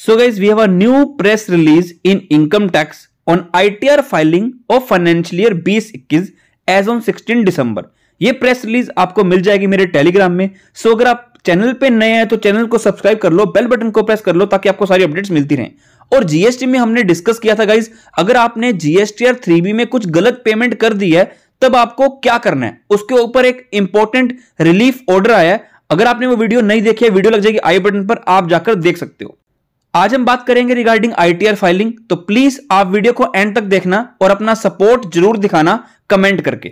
So guys, we have a new press release in income tax on ITR filing of financial year 2021 as on 16 December ये press release आपको मिल जाएगी मेरे Telegram में सो अगर आप channel पे नए हैं तो चैनल को सब्सक्राइब कर लो बेल बटन को प्रेस कर लो ताकि आपको सारी अपडेट्स मिलती रहें और जीएसटी में हमने डिस्कस किया था गाइज अगर आपने जीएसटी आर थ्री बी में कुछ गलत पेमेंट कर दी है तब आपको क्या करना है उसके ऊपर एक इंपॉर्टेंट रिलीफ ऑर्डर आया है अगर आपने वो वीडियो नहीं देखी है वीडियो लग जाएगी आई बटन पर आप जाकर देख सकते हो आज हम बात करेंगे रिगार्डिंग आईटीआर फाइलिंग तो प्लीज आप वीडियो को एंड तक देखना और अपना सपोर्ट जरूर दिखाना कमेंट करके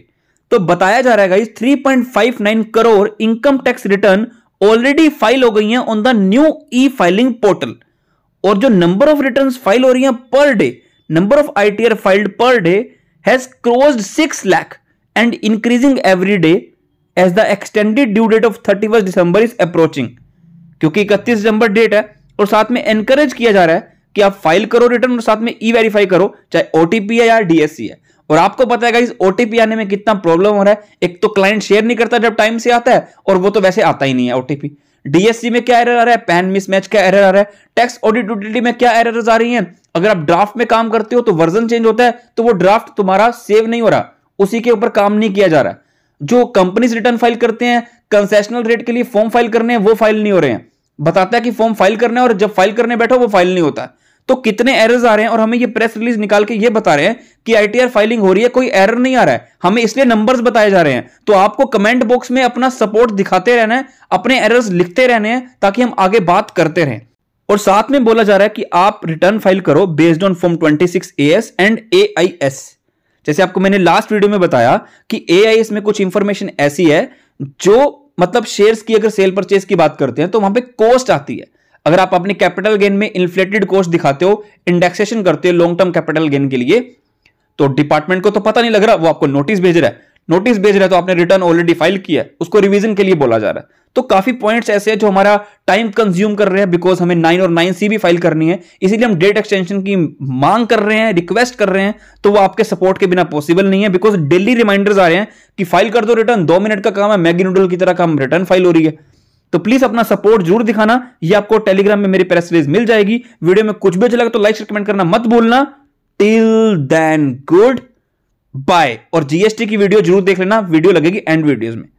तो बताया जा रहा है five nine crore income tax return already file हो गई है on the new e filing portal और जो नंबर ऑफ रिटर्न फाइल हो रही है per day number of ITR filed per day has crossed six lakh and increasing every day as the extended due date of thirty December is approaching क्योंकि इकतीस दिसंबर date है और साथ में एनकरेज किया जा रहा है कि आप फाइल करो रिटर्न और साथ में ई वेरीफाई करो चाहे ओटीपी है या डीएससी है और आपको पता है इस ओटीपी आने में कितना प्रॉब्लम हो रहा है एक तो क्लाइंट शेयर नहीं करता जब टाइम से आता है और वो तो वैसे आता ही नहीं है ओटीपी डीएससी में क्या एरर आ रहा है पैन मिसमैच का एरर आ रहा है टैक्स ऑडिट में क्या एर आ रही है अगर आप ड्राफ्ट में काम करते हो तो वर्जन चेंज होता है तो वो ड्राफ्ट तुम्हारा सेव नहीं हो रहा उसी के ऊपर काम नहीं किया जा रहा जो कंपनीज रिटर्न फाइल करते हैं कंसेशनल रेट के लिए फॉर्म फाइल करने हैं वो फाइल नहीं हो रहे हैं बताता है कि फॉर्म फाइल करने और जब फाइल करने बैठो वो फाइल नहीं होता तो कितने एरर्स आ रहे हैं और हमें ये प्रेस रिलीज निकाल के ये बता रहे हैं कि आईटीआर फाइलिंग हो रही है कोई एरर नहीं आ रहा है हमें इसलिए नंबर्स बताए जा रहे हैं तो आपको कमेंट बॉक्स में अपना सपोर्ट दिखाते रहना है अपने एरर्स लिखते रहने हैं ताकि हम आगे बात करते रहें और साथ में बोला जा रहा है कि आप रिटर्न फाइल करो based on form twenty six and A जैसे आपको मैंने लास्ट वीडियो में बताया कि ए में कुछ इंफॉर्मेशन ऐसी है जो मतलब शेयर्स की अगर सेल परचेज की बात करते हैं तो वहां पे कॉस्ट आती है अगर आप अपने कैपिटल गेन में इन्फ्लेटेड कॉस्ट दिखाते हो इंडेक्सेशन करते हो लॉन्ग टर्म कैपिटल गेन के लिए तो डिपार्टमेंट को तो पता नहीं लग रहा वो आपको नोटिस भेज रहा है नोटिस भेज रहे तो आपने रिटर्न ऑलरेडी फाइल किया है उसको रिवीजन के लिए बोला जा रहा है तो काफी पॉइंट्स ऐसे हैं जो हमारा टाइम कंज्यूम कर रहे हैं बिकॉज हमें नाइन और नाइन सी भी फाइल करनी है इसीलिए हम डेट एक्सटेंशन की मांग कर रहे हैं रिक्वेस्ट कर रहे हैं तो वो आपके सपोर्ट के बिना पॉसिबल नहीं है बिकॉज डेली रिमाइंडर्स आ रहे हैं कि फाइल कर दो रिटर्न दो मिनट का काम है मैगी नूडल की तरह काम रिटर्न फाइल हो रही है तो प्लीज अपना सपोर्ट जरूर दिखाना ये आपको टेलीग्राम में मेरी प्रेस रिलीज मिल जाएगी वीडियो में कुछ भी अच्छा लगा तो लाइक कमेंट करना मत भूलना टिल देन गुड बाय और जीएसटी की वीडियो जरूर देख लेना वीडियो लगेगी एंड वीडियोज में